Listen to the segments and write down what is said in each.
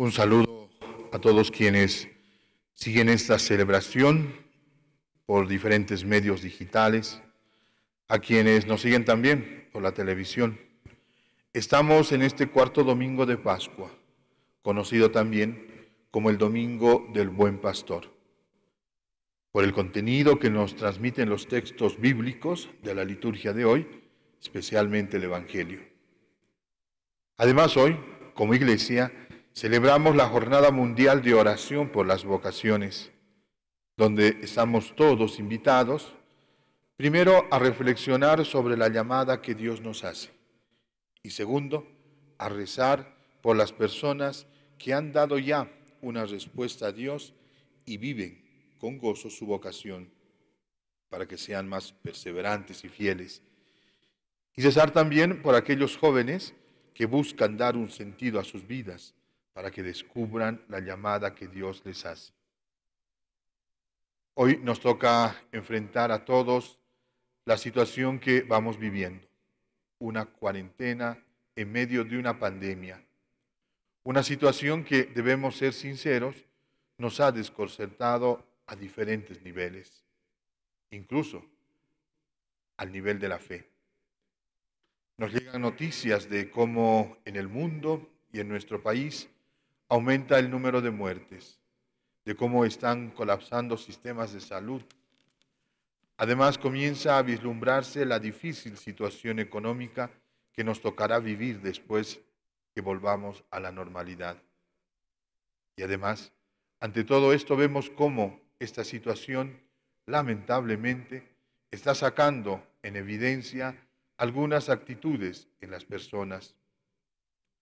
Un saludo a todos quienes siguen esta celebración por diferentes medios digitales, a quienes nos siguen también por la televisión. Estamos en este cuarto domingo de Pascua, conocido también como el Domingo del Buen Pastor, por el contenido que nos transmiten los textos bíblicos de la liturgia de hoy, especialmente el Evangelio. Además, hoy, como iglesia, celebramos la Jornada Mundial de Oración por las Vocaciones, donde estamos todos invitados, primero, a reflexionar sobre la llamada que Dios nos hace, y segundo, a rezar por las personas que han dado ya una respuesta a Dios y viven con gozo su vocación, para que sean más perseverantes y fieles. Y rezar también por aquellos jóvenes que buscan dar un sentido a sus vidas para que descubran la llamada que Dios les hace. Hoy nos toca enfrentar a todos la situación que vamos viviendo, una cuarentena en medio de una pandemia, una situación que, debemos ser sinceros, nos ha desconcertado a diferentes niveles, incluso al nivel de la fe. Nos llegan noticias de cómo en el mundo y en nuestro país aumenta el número de muertes, de cómo están colapsando sistemas de salud. Además, comienza a vislumbrarse la difícil situación económica que nos tocará vivir después que volvamos a la normalidad. Y además, ante todo esto vemos cómo esta situación, lamentablemente, está sacando en evidencia algunas actitudes en las personas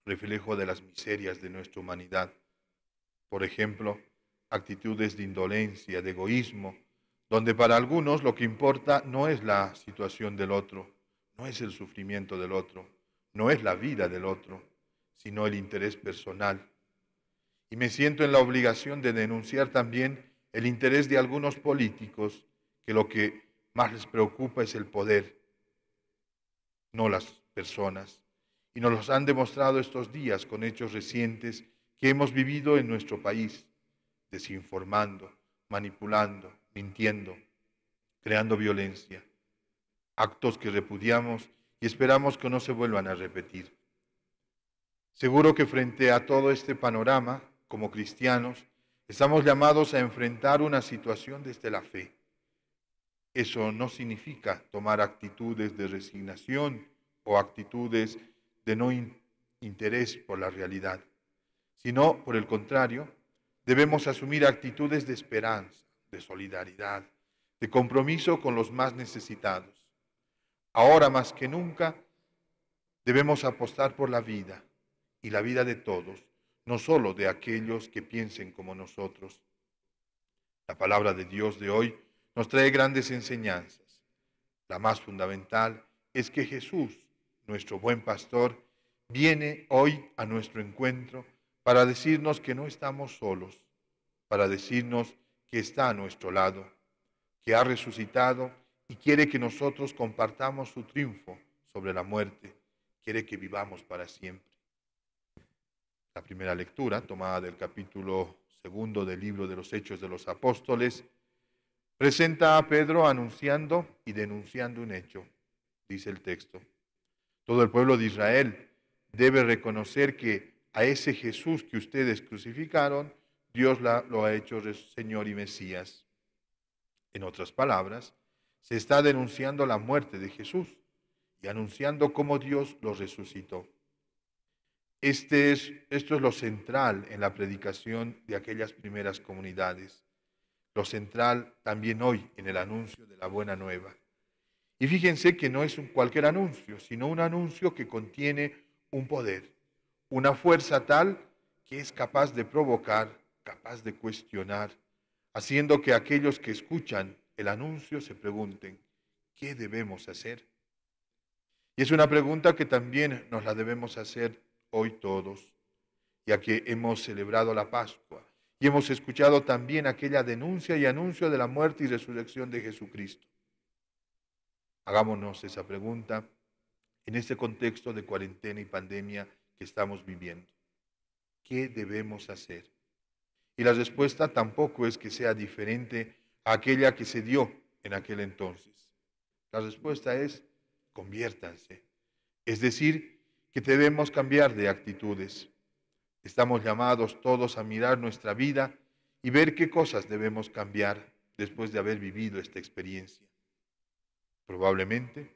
reflejo de las miserias de nuestra humanidad. Por ejemplo, actitudes de indolencia, de egoísmo, donde para algunos lo que importa no es la situación del otro, no es el sufrimiento del otro, no es la vida del otro, sino el interés personal. Y me siento en la obligación de denunciar también el interés de algunos políticos que lo que más les preocupa es el poder, no las personas y nos los han demostrado estos días con hechos recientes que hemos vivido en nuestro país, desinformando, manipulando, mintiendo, creando violencia, actos que repudiamos y esperamos que no se vuelvan a repetir. Seguro que frente a todo este panorama, como cristianos, estamos llamados a enfrentar una situación desde la fe. Eso no significa tomar actitudes de resignación o actitudes de no interés por la realidad, sino, por el contrario, debemos asumir actitudes de esperanza, de solidaridad, de compromiso con los más necesitados. Ahora más que nunca debemos apostar por la vida y la vida de todos, no solo de aquellos que piensen como nosotros. La palabra de Dios de hoy nos trae grandes enseñanzas. La más fundamental es que Jesús nuestro buen pastor, viene hoy a nuestro encuentro para decirnos que no estamos solos, para decirnos que está a nuestro lado, que ha resucitado y quiere que nosotros compartamos su triunfo sobre la muerte, quiere que vivamos para siempre. La primera lectura, tomada del capítulo segundo del libro de los Hechos de los Apóstoles, presenta a Pedro anunciando y denunciando un hecho, dice el texto. Todo el pueblo de Israel debe reconocer que a ese Jesús que ustedes crucificaron, Dios lo ha hecho Señor y Mesías. En otras palabras, se está denunciando la muerte de Jesús y anunciando cómo Dios lo resucitó. Este es, esto es lo central en la predicación de aquellas primeras comunidades, lo central también hoy en el anuncio de la buena nueva. Y fíjense que no es un cualquier anuncio, sino un anuncio que contiene un poder, una fuerza tal que es capaz de provocar, capaz de cuestionar, haciendo que aquellos que escuchan el anuncio se pregunten, ¿qué debemos hacer? Y es una pregunta que también nos la debemos hacer hoy todos, ya que hemos celebrado la Pascua y hemos escuchado también aquella denuncia y anuncio de la muerte y resurrección de Jesucristo. Hagámonos esa pregunta en este contexto de cuarentena y pandemia que estamos viviendo. ¿Qué debemos hacer? Y la respuesta tampoco es que sea diferente a aquella que se dio en aquel entonces. La respuesta es, conviértanse. Es decir, que debemos cambiar de actitudes. Estamos llamados todos a mirar nuestra vida y ver qué cosas debemos cambiar después de haber vivido esta experiencia. Probablemente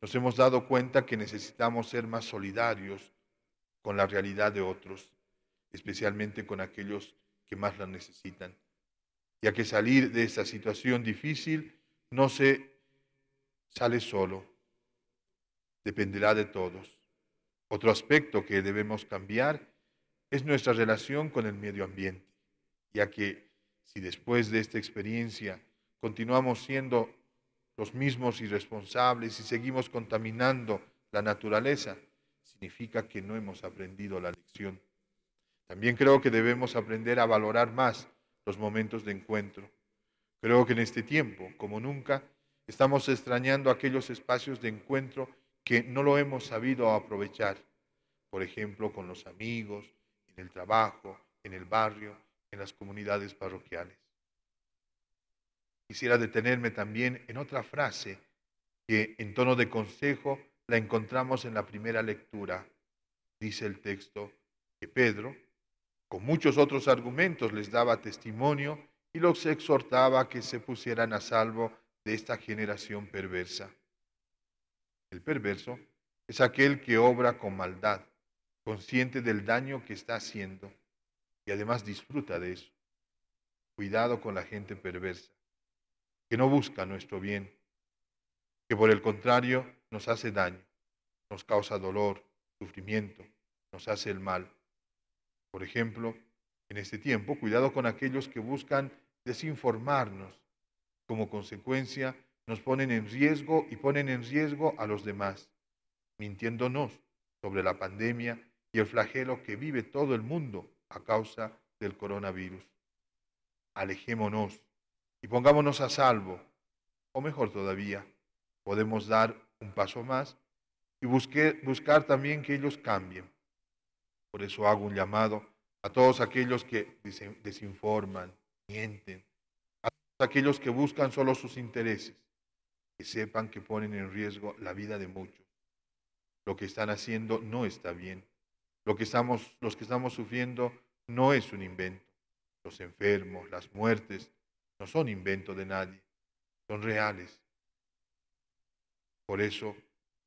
nos hemos dado cuenta que necesitamos ser más solidarios con la realidad de otros, especialmente con aquellos que más la necesitan, ya que salir de esta situación difícil no se sale solo, dependerá de todos. Otro aspecto que debemos cambiar es nuestra relación con el medio ambiente, ya que si después de esta experiencia continuamos siendo los mismos irresponsables y seguimos contaminando la naturaleza, significa que no hemos aprendido la lección. También creo que debemos aprender a valorar más los momentos de encuentro. Creo que en este tiempo, como nunca, estamos extrañando aquellos espacios de encuentro que no lo hemos sabido aprovechar. Por ejemplo, con los amigos, en el trabajo, en el barrio, en las comunidades parroquiales. Quisiera detenerme también en otra frase que en tono de consejo la encontramos en la primera lectura. Dice el texto que Pedro, con muchos otros argumentos, les daba testimonio y los exhortaba a que se pusieran a salvo de esta generación perversa. El perverso es aquel que obra con maldad, consciente del daño que está haciendo y además disfruta de eso. Cuidado con la gente perversa que no busca nuestro bien, que por el contrario nos hace daño, nos causa dolor, sufrimiento, nos hace el mal. Por ejemplo, en este tiempo, cuidado con aquellos que buscan desinformarnos. Como consecuencia, nos ponen en riesgo y ponen en riesgo a los demás, mintiéndonos sobre la pandemia y el flagelo que vive todo el mundo a causa del coronavirus. Alejémonos y pongámonos a salvo. O mejor todavía, podemos dar un paso más y buscar también que ellos cambien. Por eso hago un llamado a todos aquellos que desinforman, mienten, a aquellos que buscan solo sus intereses, que sepan que ponen en riesgo la vida de muchos. Lo que están haciendo no está bien. Lo que estamos, los que estamos sufriendo no es un invento. Los enfermos, las muertes, no son invento de nadie, son reales. Por eso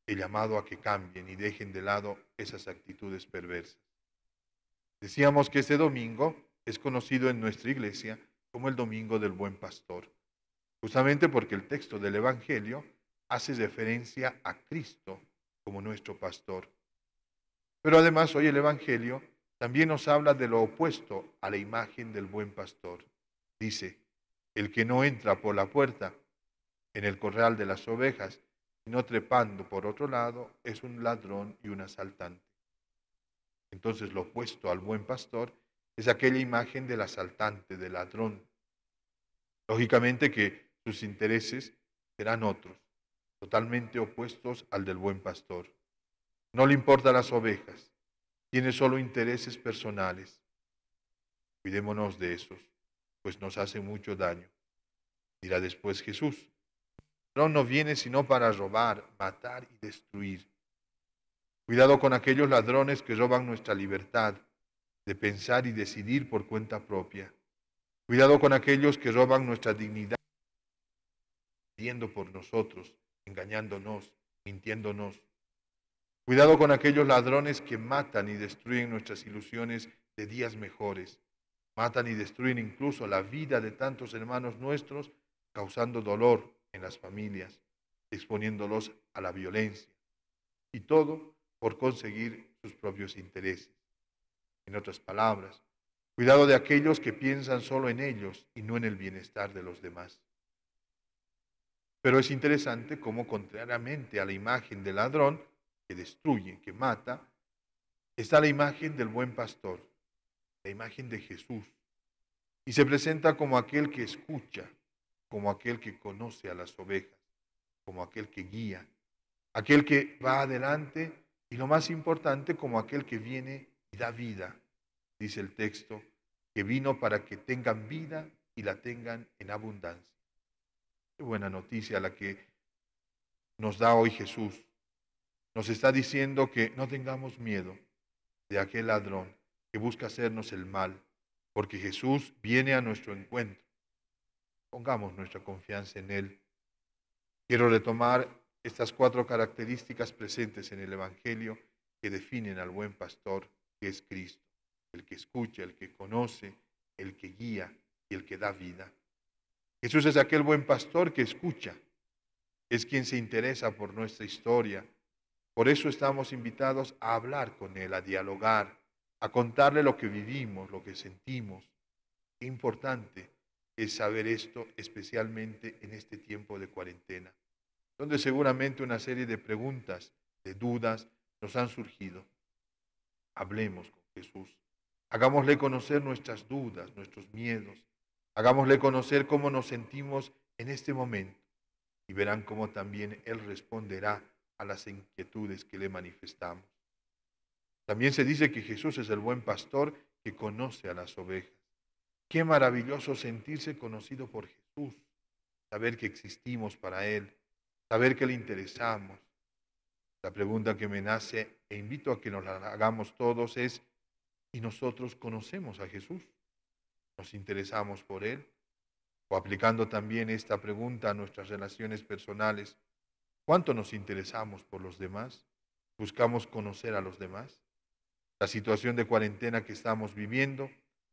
he llamado a que cambien y dejen de lado esas actitudes perversas. Decíamos que este domingo es conocido en nuestra iglesia como el Domingo del Buen Pastor, justamente porque el texto del Evangelio hace referencia a Cristo como nuestro pastor. Pero además hoy el Evangelio también nos habla de lo opuesto a la imagen del buen pastor. Dice, el que no entra por la puerta en el corral de las ovejas, sino trepando por otro lado, es un ladrón y un asaltante. Entonces lo opuesto al buen pastor es aquella imagen del asaltante, del ladrón. Lógicamente que sus intereses serán otros, totalmente opuestos al del buen pastor. No le importan las ovejas, tiene solo intereses personales. Cuidémonos de esos pues nos hace mucho daño. Dirá después Jesús, ladrón no viene sino para robar, matar y destruir. Cuidado con aquellos ladrones que roban nuestra libertad de pensar y decidir por cuenta propia. Cuidado con aquellos que roban nuestra dignidad, pidiendo por nosotros, engañándonos, mintiéndonos. Cuidado con aquellos ladrones que matan y destruyen nuestras ilusiones de días mejores, Matan y destruyen incluso la vida de tantos hermanos nuestros, causando dolor en las familias, exponiéndolos a la violencia. Y todo por conseguir sus propios intereses. En otras palabras, cuidado de aquellos que piensan solo en ellos y no en el bienestar de los demás. Pero es interesante cómo, contrariamente a la imagen del ladrón, que destruye, que mata, está la imagen del buen pastor, la imagen de Jesús y se presenta como aquel que escucha, como aquel que conoce a las ovejas, como aquel que guía, aquel que va adelante y lo más importante, como aquel que viene y da vida, dice el texto, que vino para que tengan vida y la tengan en abundancia. Qué buena noticia la que nos da hoy Jesús. Nos está diciendo que no tengamos miedo de aquel ladrón que busca hacernos el mal, porque Jesús viene a nuestro encuentro. Pongamos nuestra confianza en Él. Quiero retomar estas cuatro características presentes en el Evangelio que definen al buen pastor, que es Cristo, el que escucha, el que conoce, el que guía y el que da vida. Jesús es aquel buen pastor que escucha, es quien se interesa por nuestra historia. Por eso estamos invitados a hablar con Él, a dialogar, a contarle lo que vivimos, lo que sentimos. Qué importante es saber esto, especialmente en este tiempo de cuarentena, donde seguramente una serie de preguntas, de dudas nos han surgido. Hablemos con Jesús. Hagámosle conocer nuestras dudas, nuestros miedos. Hagámosle conocer cómo nos sentimos en este momento. Y verán cómo también Él responderá a las inquietudes que le manifestamos. También se dice que Jesús es el buen pastor que conoce a las ovejas. Qué maravilloso sentirse conocido por Jesús, saber que existimos para Él, saber que le interesamos. La pregunta que me nace e invito a que nos la hagamos todos es, ¿y nosotros conocemos a Jesús? ¿Nos interesamos por Él? O aplicando también esta pregunta a nuestras relaciones personales, ¿cuánto nos interesamos por los demás? ¿Buscamos conocer a los demás? La situación de cuarentena que estamos viviendo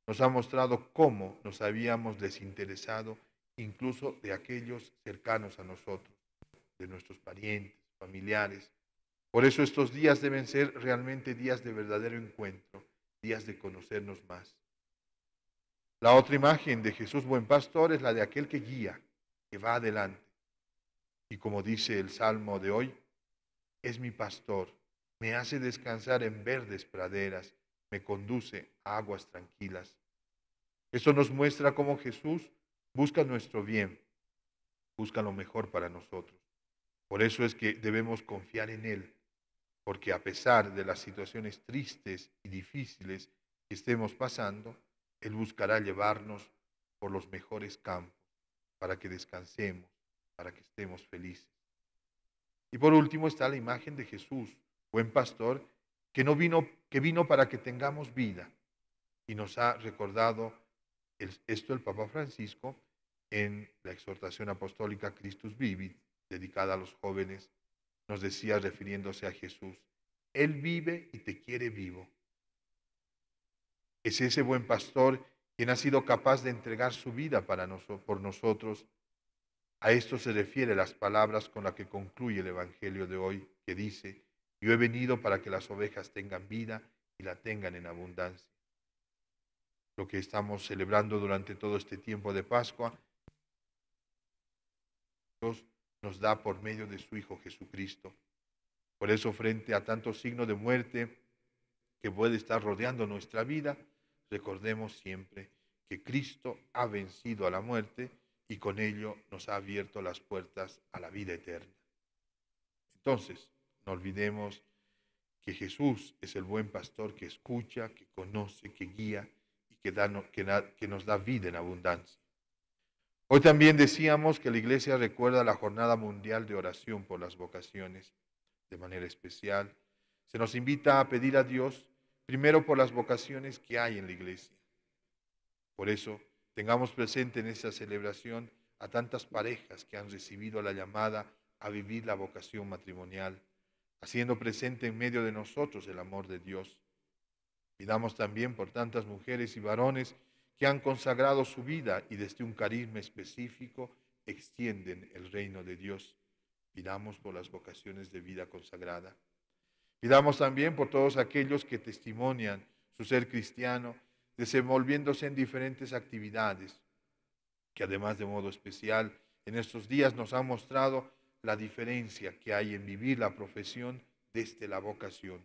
nos ha mostrado cómo nos habíamos desinteresado incluso de aquellos cercanos a nosotros, de nuestros parientes, familiares. Por eso estos días deben ser realmente días de verdadero encuentro, días de conocernos más. La otra imagen de Jesús buen pastor es la de aquel que guía, que va adelante. Y como dice el salmo de hoy, es mi pastor me hace descansar en verdes praderas, me conduce a aguas tranquilas. Eso nos muestra cómo Jesús busca nuestro bien, busca lo mejor para nosotros. Por eso es que debemos confiar en Él, porque a pesar de las situaciones tristes y difíciles que estemos pasando, Él buscará llevarnos por los mejores campos para que descansemos, para que estemos felices. Y por último está la imagen de Jesús buen pastor, que, no vino, que vino para que tengamos vida. Y nos ha recordado esto el Papa Francisco en la exhortación apostólica Christus Vivit, dedicada a los jóvenes, nos decía refiriéndose a Jesús, Él vive y te quiere vivo. Es ese buen pastor quien ha sido capaz de entregar su vida para por nosotros. A esto se refiere las palabras con las que concluye el Evangelio de hoy, que dice, yo he venido para que las ovejas tengan vida y la tengan en abundancia. Lo que estamos celebrando durante todo este tiempo de Pascua, Dios nos da por medio de su Hijo Jesucristo. Por eso, frente a tantos signos de muerte que puede estar rodeando nuestra vida, recordemos siempre que Cristo ha vencido a la muerte y con ello nos ha abierto las puertas a la vida eterna. Entonces, no olvidemos que Jesús es el buen pastor que escucha, que conoce, que guía y que, nos da vida en abundancia. Hoy también decíamos que la iglesia recuerda la Jornada Mundial de Oración por las Vocaciones de manera especial. Se nos invita a pedir a Dios primero por las vocaciones que hay en la iglesia. Por eso, tengamos presente en esta celebración a tantas parejas que han recibido la llamada a vivir la vocación matrimonial haciendo presente en medio de nosotros el amor de Dios. Pidamos también por tantas mujeres y varones que han consagrado su vida y desde un carisma específico extienden el reino de Dios. Pidamos por las vocaciones de vida consagrada. Pidamos también por todos aquellos que testimonian su ser cristiano, desenvolviéndose en diferentes actividades, que además de modo especial en estos días nos han mostrado la diferencia que hay en vivir la profesión desde la vocación.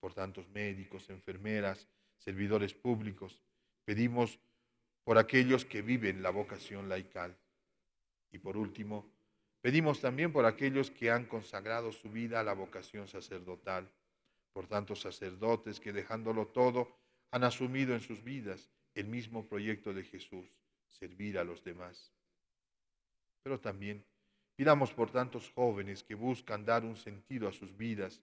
Por tantos médicos, enfermeras, servidores públicos, pedimos por aquellos que viven la vocación laical. Y por último, pedimos también por aquellos que han consagrado su vida a la vocación sacerdotal, por tantos sacerdotes que dejándolo todo han asumido en sus vidas el mismo proyecto de Jesús, servir a los demás. Pero también Pidamos por tantos jóvenes que buscan dar un sentido a sus vidas,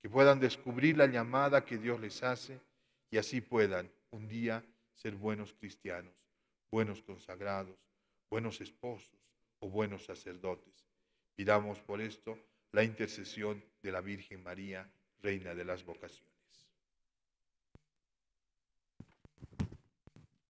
que puedan descubrir la llamada que Dios les hace y así puedan un día ser buenos cristianos, buenos consagrados, buenos esposos o buenos sacerdotes. Pidamos por esto la intercesión de la Virgen María, Reina de las Vocaciones.